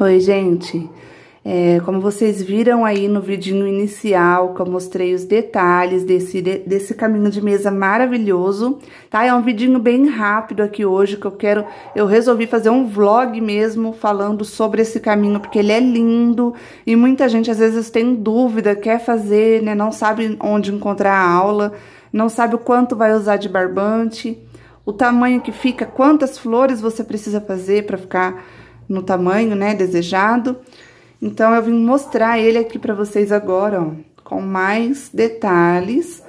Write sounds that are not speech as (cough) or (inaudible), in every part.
Oi, gente! É, como vocês viram aí no vidinho inicial, que eu mostrei os detalhes desse, desse caminho de mesa maravilhoso, tá? É um vidinho bem rápido aqui hoje, que eu quero... Eu resolvi fazer um vlog mesmo falando sobre esse caminho, porque ele é lindo e muita gente às vezes tem dúvida, quer fazer, né? Não sabe onde encontrar a aula, não sabe o quanto vai usar de barbante, o tamanho que fica, quantas flores você precisa fazer para ficar no tamanho, né, desejado. Então, eu vim mostrar ele aqui pra vocês agora, ó, com mais detalhes.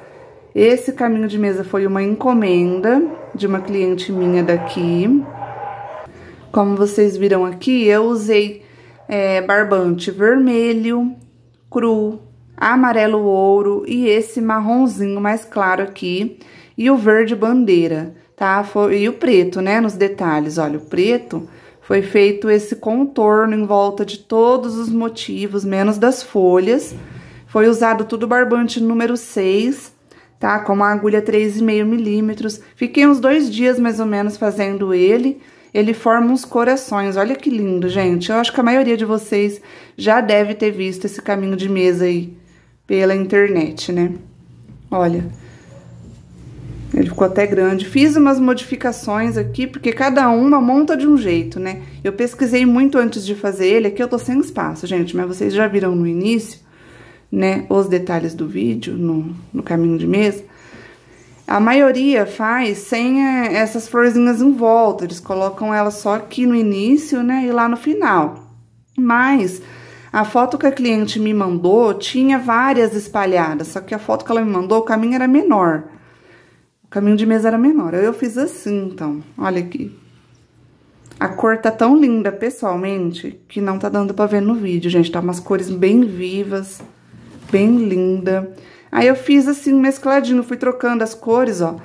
Esse caminho de mesa foi uma encomenda de uma cliente minha daqui. Como vocês viram aqui, eu usei é, barbante vermelho, cru, amarelo ouro e esse marronzinho mais claro aqui. E o verde bandeira, tá? Foi, e o preto, né, nos detalhes. Olha, o preto foi feito esse contorno em volta de todos os motivos, menos das folhas. Foi usado tudo barbante número 6, tá? Com uma agulha 3,5 milímetros. Fiquei uns dois dias, mais ou menos, fazendo ele. Ele forma uns corações, olha que lindo, gente. Eu acho que a maioria de vocês já deve ter visto esse caminho de mesa aí pela internet, né? Olha... Ele ficou até grande. Fiz umas modificações aqui, porque cada uma monta de um jeito, né? Eu pesquisei muito antes de fazer ele. Aqui eu tô sem espaço, gente, mas vocês já viram no início, né? Os detalhes do vídeo, no, no caminho de mesa. A maioria faz sem é, essas florzinhas em volta. Eles colocam ela só aqui no início, né? E lá no final. Mas... A foto que a cliente me mandou tinha várias espalhadas, só que a foto que ela me mandou, o caminho era menor. O caminho de mesa era menor. Eu fiz assim, então. Olha aqui. A cor tá tão linda, pessoalmente, que não tá dando pra ver no vídeo, gente. Tá umas cores bem vivas, bem linda. Aí eu fiz assim, mescladinho, fui trocando as cores, ó.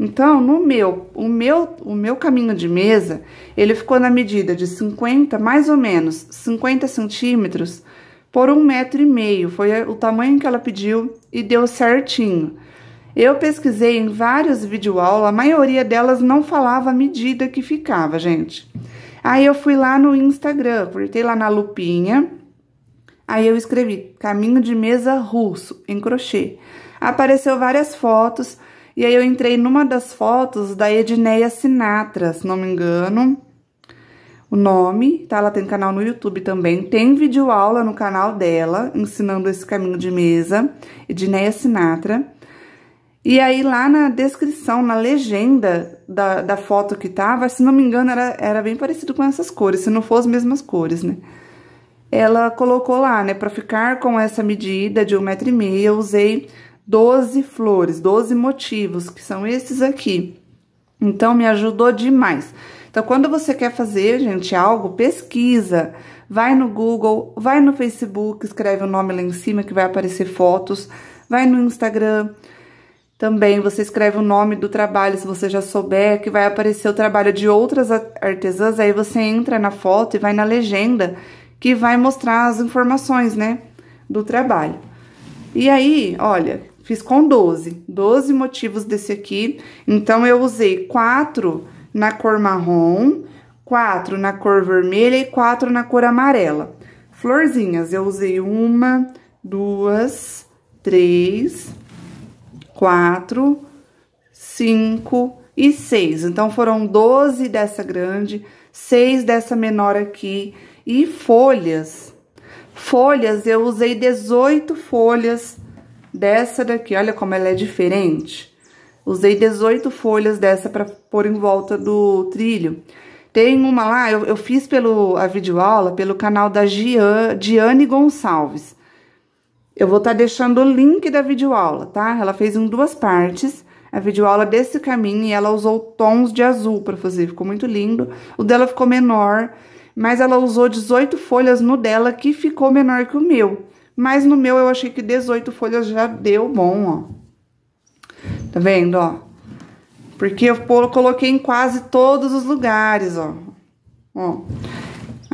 Então, no meu, o meu, o meu caminho de mesa, ele ficou na medida de 50, mais ou menos, 50 centímetros por um metro e meio. Foi o tamanho que ela pediu e deu certinho. Eu pesquisei em várias videoaulas, a maioria delas não falava a medida que ficava, gente. Aí eu fui lá no Instagram, voltei lá na lupinha, aí eu escrevi caminho de mesa russo em crochê. Apareceu várias fotos, e aí eu entrei numa das fotos da Edneia Sinatra, se não me engano. O nome, tá? Ela tem canal no YouTube também. Tem videoaula no canal dela, ensinando esse caminho de mesa, Edneia Sinatra. E aí lá na descrição, na legenda da, da foto que tava, se não me engano, era, era bem parecido com essas cores, se não for as mesmas cores, né? Ela colocou lá, né, para ficar com essa medida de um metro e meio, eu usei 12 flores, 12 motivos, que são esses aqui. Então, me ajudou demais. Então, quando você quer fazer, gente, algo, pesquisa. Vai no Google, vai no Facebook, escreve o nome lá em cima que vai aparecer fotos. Vai no Instagram, também você escreve o nome do trabalho, se você já souber que vai aparecer o trabalho de outras artesãs, aí você entra na foto e vai na legenda, que vai mostrar as informações, né, do trabalho. E aí, olha, fiz com 12, 12 motivos desse aqui. Então eu usei quatro na cor marrom, quatro na cor vermelha e quatro na cor amarela. Florzinhas, eu usei uma, duas, três, quatro, cinco e seis. Então, foram 12 dessa grande, seis dessa menor aqui e folhas. Folhas, eu usei 18 folhas dessa daqui. Olha como ela é diferente. Usei 18 folhas dessa para pôr em volta do trilho. Tem uma lá, eu, eu fiz pelo a videoaula pelo canal da Gian, Diane Gonçalves. Eu vou estar tá deixando o link da videoaula, tá? Ela fez em duas partes a videoaula desse caminho e ela usou tons de azul para fazer, ficou muito lindo. O dela ficou menor, mas ela usou 18 folhas no dela que ficou menor que o meu. Mas no meu eu achei que 18 folhas já deu bom, ó. Tá vendo, ó? Porque eu coloquei em quase todos os lugares, ó. Ó.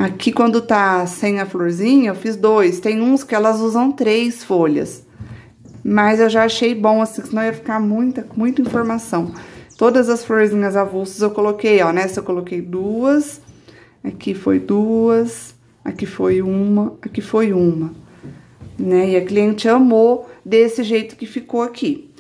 Aqui, quando tá sem a florzinha, eu fiz dois. Tem uns que elas usam três folhas. Mas eu já achei bom, assim, senão ia ficar muita, muita informação. Todas as florzinhas avulsas eu coloquei, ó. Nessa eu coloquei duas. Aqui foi duas. Aqui foi uma. Aqui foi uma. Né? E a cliente amou desse jeito que ficou aqui.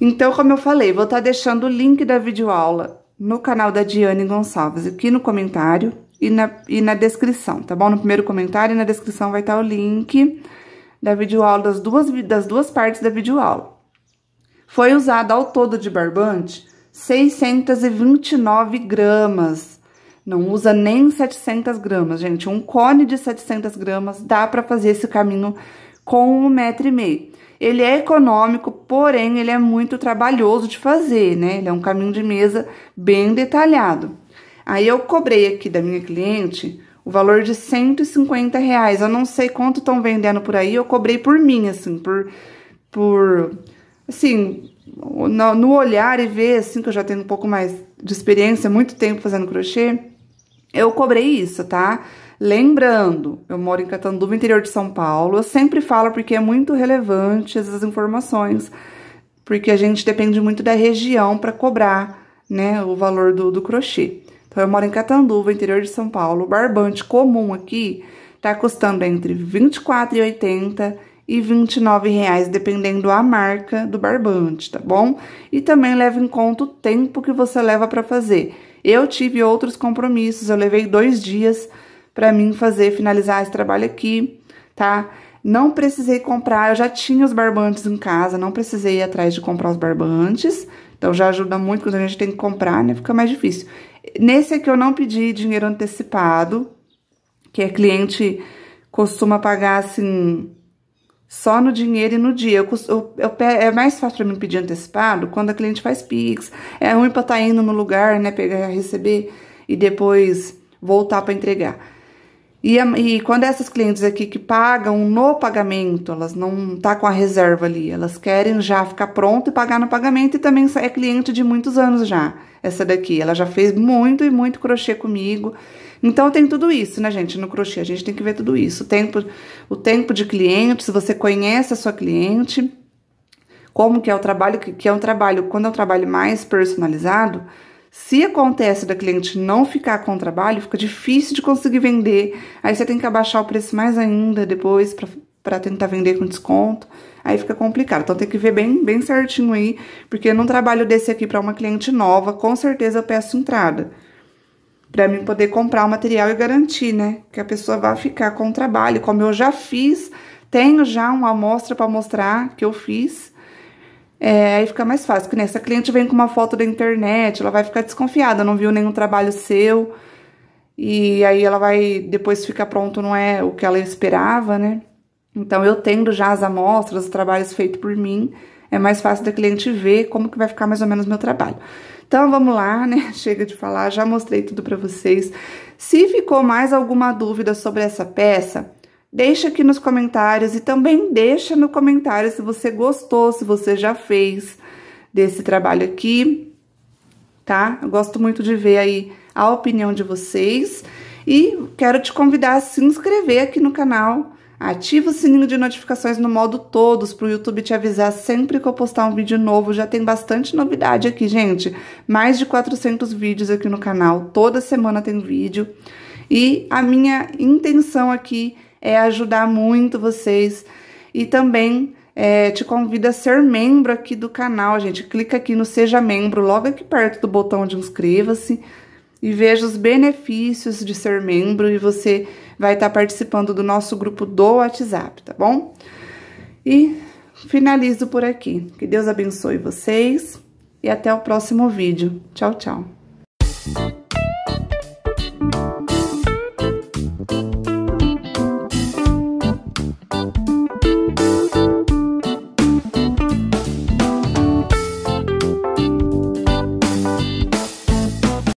Então, como eu falei, vou estar tá deixando o link da videoaula no canal da Diane Gonçalves aqui no comentário e na, e na descrição, tá bom? No primeiro comentário e na descrição vai estar tá o link da videoaula, das duas, das duas partes da videoaula. Foi usado ao todo de barbante 629 gramas. Não usa nem 700 gramas, gente. Um cone de 700 gramas dá para fazer esse caminho com um metro e meio. Ele é econômico, porém ele é muito trabalhoso de fazer, né? Ele é um caminho de mesa bem detalhado. Aí eu cobrei aqui da minha cliente o valor de 150 reais. Eu não sei quanto estão vendendo por aí, eu cobrei por mim, assim, por. por assim, no, no olhar e ver, assim, que eu já tenho um pouco mais de experiência, muito tempo fazendo crochê, eu cobrei isso, tá? Lembrando, eu moro em Catanduva, interior de São Paulo. Eu sempre falo porque é muito relevante essas informações, porque a gente depende muito da região para cobrar, né, o valor do, do crochê. Então, eu moro em Catanduva, interior de São Paulo. O barbante comum aqui tá custando entre R$24,80 24,80 e R$29,00, dependendo a marca do barbante, tá bom? E também leva em conta o tempo que você leva para fazer. Eu tive outros compromissos, eu levei dois dias para mim fazer, finalizar esse trabalho aqui, tá? Não precisei comprar, eu já tinha os barbantes em casa, não precisei ir atrás de comprar os barbantes, então já ajuda muito quando a gente tem que comprar, né? Fica mais difícil. Nesse aqui eu não pedi dinheiro antecipado, que a é cliente costuma pagar assim só no dinheiro e no dia. Eu, eu, eu, é mais fácil para mim pedir antecipado quando a cliente faz Pix. É ruim para estar tá indo no lugar, né? Pegar, receber e depois voltar para entregar. E, e, quando essas clientes aqui que pagam no pagamento, elas não tá com a reserva ali, elas querem já ficar pronto e pagar no pagamento e também é cliente de muitos anos já, essa daqui. Ela já fez muito e muito crochê comigo. Então tem tudo isso, né, gente, no crochê. A gente tem que ver tudo isso. O tempo, o tempo de cliente, se você conhece a sua cliente, como que é o trabalho, que, que é um trabalho, quando é um trabalho mais personalizado, se acontece da cliente não ficar com o trabalho, fica difícil de conseguir vender. Aí você tem que abaixar o preço mais ainda depois para tentar vender com desconto. Aí fica complicado. Então tem que ver bem, bem certinho aí, porque num trabalho desse aqui para uma cliente nova, com certeza eu peço entrada. Para mim poder comprar o material e garantir, né, que a pessoa vai ficar com o trabalho, como eu já fiz, tenho já uma amostra para mostrar que eu fiz é, aí fica mais fácil, porque nessa a cliente vem com uma foto da internet, ela vai ficar desconfiada, não viu nenhum trabalho seu, e aí ela vai, depois fica pronto, não é o que ela esperava, né? Então, eu tendo já as amostras, os trabalhos feitos por mim, é mais fácil da cliente ver como que vai ficar mais ou menos meu trabalho. Então, vamos lá, né? (laughs) Chega de falar, já mostrei tudo para vocês. Se ficou mais alguma dúvida sobre essa peça, Deixa aqui nos comentários e também deixa no comentário se você gostou, se você já fez desse trabalho aqui, tá? Eu gosto muito de ver aí a opinião de vocês e quero te convidar a se inscrever aqui no canal, ativa o sininho de notificações no modo todos para o YouTube te avisar sempre que eu postar um vídeo novo. Já tem bastante novidade aqui, gente. Mais de 400 vídeos aqui no canal, toda semana tem vídeo. E a minha intenção aqui é é ajudar muito vocês. E também é, te convido a ser membro aqui do canal, gente. Clica aqui no Seja Membro, logo aqui perto do botão de inscreva-se. E veja os benefícios de ser membro e você vai estar tá participando do nosso grupo do WhatsApp, tá bom? E finalizo por aqui. Que Deus abençoe vocês e até o próximo vídeo. Tchau, tchau.